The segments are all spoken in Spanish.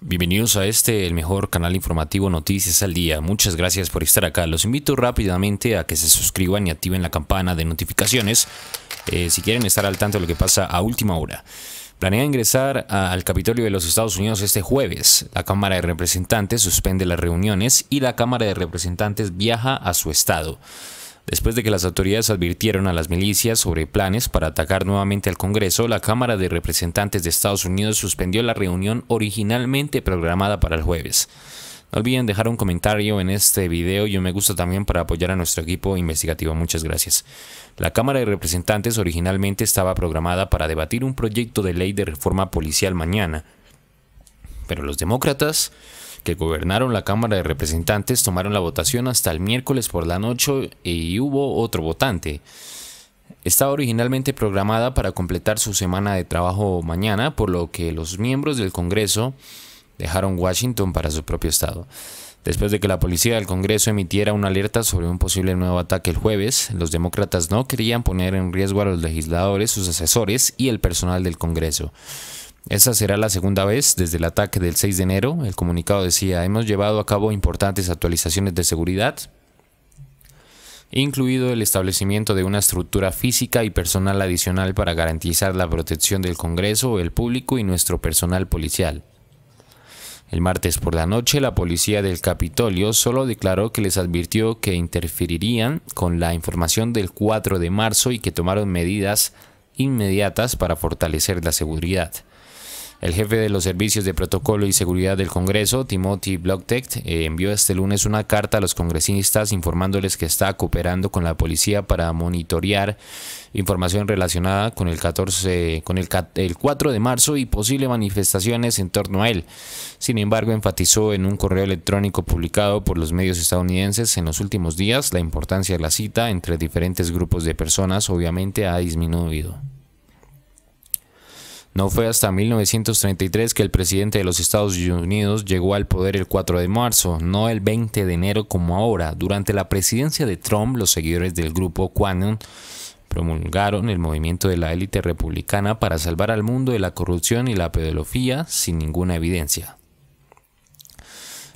Bienvenidos a este, el mejor canal informativo Noticias al Día. Muchas gracias por estar acá. Los invito rápidamente a que se suscriban y activen la campana de notificaciones eh, si quieren estar al tanto de lo que pasa a última hora. Planea ingresar al Capitolio de los Estados Unidos este jueves. La Cámara de Representantes suspende las reuniones y la Cámara de Representantes viaja a su estado. Después de que las autoridades advirtieron a las milicias sobre planes para atacar nuevamente al Congreso, la Cámara de Representantes de Estados Unidos suspendió la reunión originalmente programada para el jueves. No olviden dejar un comentario en este video y un me gusta también para apoyar a nuestro equipo investigativo. Muchas gracias. La Cámara de Representantes originalmente estaba programada para debatir un proyecto de ley de reforma policial mañana, pero los demócratas que gobernaron la Cámara de Representantes tomaron la votación hasta el miércoles por la noche y hubo otro votante. Estaba originalmente programada para completar su semana de trabajo mañana, por lo que los miembros del Congreso dejaron Washington para su propio estado. Después de que la policía del Congreso emitiera una alerta sobre un posible nuevo ataque el jueves, los demócratas no querían poner en riesgo a los legisladores, sus asesores y el personal del Congreso. Esa será la segunda vez desde el ataque del 6 de enero. El comunicado decía, hemos llevado a cabo importantes actualizaciones de seguridad, incluido el establecimiento de una estructura física y personal adicional para garantizar la protección del Congreso, el público y nuestro personal policial. El martes por la noche, la policía del Capitolio solo declaró que les advirtió que interferirían con la información del 4 de marzo y que tomaron medidas inmediatas para fortalecer la seguridad. El jefe de los servicios de protocolo y seguridad del Congreso, Timothy Blocktecht, eh, envió este lunes una carta a los congresistas informándoles que está cooperando con la policía para monitorear información relacionada con el 14 con el, el 4 de marzo y posibles manifestaciones en torno a él. Sin embargo, enfatizó en un correo electrónico publicado por los medios estadounidenses en los últimos días la importancia de la cita entre diferentes grupos de personas obviamente ha disminuido. No fue hasta 1933 que el presidente de los Estados Unidos llegó al poder el 4 de marzo, no el 20 de enero como ahora. Durante la presidencia de Trump, los seguidores del grupo Quanon promulgaron el movimiento de la élite republicana para salvar al mundo de la corrupción y la pedofilia sin ninguna evidencia.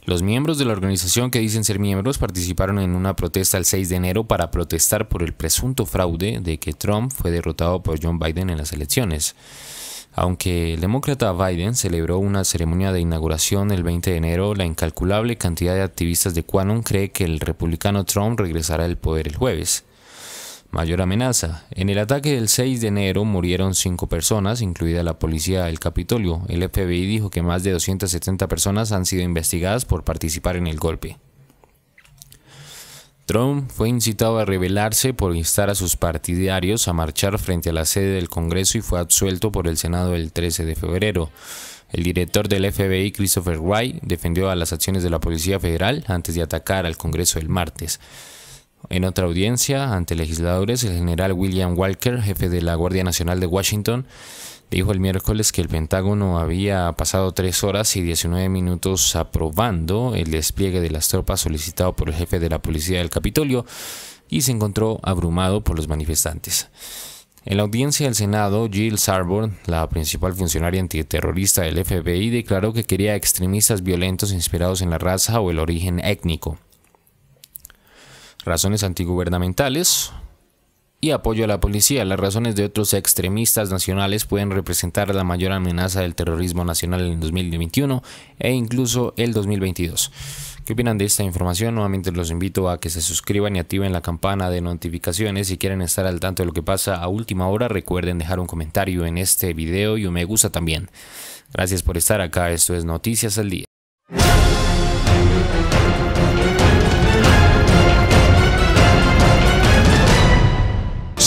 Los miembros de la organización que dicen ser miembros participaron en una protesta el 6 de enero para protestar por el presunto fraude de que Trump fue derrotado por John Biden en las elecciones. Aunque el demócrata Biden celebró una ceremonia de inauguración el 20 de enero, la incalculable cantidad de activistas de Quanon cree que el republicano Trump regresará al poder el jueves. Mayor amenaza. En el ataque del 6 de enero murieron cinco personas, incluida la policía del Capitolio. El FBI dijo que más de 270 personas han sido investigadas por participar en el golpe. Trump fue incitado a rebelarse por instar a sus partidarios a marchar frente a la sede del Congreso y fue absuelto por el Senado el 13 de febrero. El director del FBI, Christopher White, defendió a las acciones de la Policía Federal antes de atacar al Congreso el martes. En otra audiencia ante legisladores, el general William Walker, jefe de la Guardia Nacional de Washington, dijo el miércoles que el Pentágono había pasado tres horas y 19 minutos aprobando el despliegue de las tropas solicitado por el jefe de la policía del Capitolio y se encontró abrumado por los manifestantes. En la audiencia del Senado, Jill Sarborn, la principal funcionaria antiterrorista del FBI, declaró que quería extremistas violentos inspirados en la raza o el origen étnico razones antigubernamentales y apoyo a la policía. Las razones de otros extremistas nacionales pueden representar la mayor amenaza del terrorismo nacional en 2021 e incluso el 2022. ¿Qué opinan de esta información? Nuevamente los invito a que se suscriban y activen la campana de notificaciones. Si quieren estar al tanto de lo que pasa a última hora, recuerden dejar un comentario en este video y un me gusta también. Gracias por estar acá. Esto es Noticias al Día.